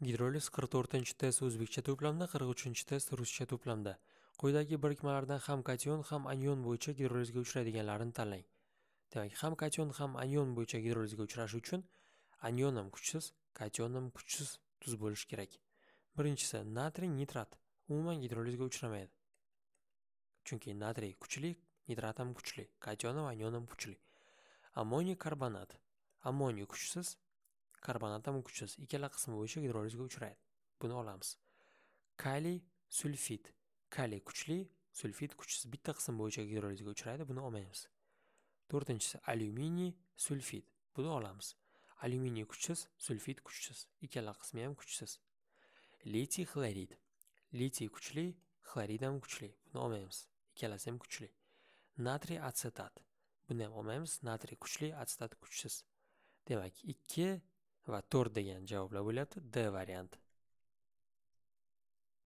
gidroliz 44 to'rtinchi test o'zbekcha to'plamda 43 uchinchi test ruscha to'plamda quyidagi birikmalardan ham kation ham anion bo'yicha gidrolizga uchraydiganlarini tanlang demak ham kation ham anion bo'yicha gidrolizga uchrashi uchun anion ham kuchsiz kation ham kuchsiz tuz bo'lishi kerak birinchisi natriy nitrat umuman gidrolizga uchramaydi chunki natriy kuchli nitrat ham kuchli kation ham anion ham kuchli ammoniy karbonat ammoniy kuchsiz karbonat ham kuchsiz ikkala qismi bo'yicha gidrolizga uchraydi buni olamiz kaliy sulfit kaliy kuchli sulfit kuchsiz bitta qism bo'yicha gidrolizga uchraydi buni olmaymiz to'rtinchisi alyuminiy sulfit buni olamiz alyuminiy kuchsiz sulfit kuchsiz ikkala qismi ham kuchsiz litiy xlorid litiy kuchli xlorid ham kuchli buni olmaymiz ikkalasi ham kuchli natriy atsetat buni ham olmaymiz natriy kuchli atsetat kuchsiz demak ikki va to'rt degan javoblar bo'lyapti D varianti.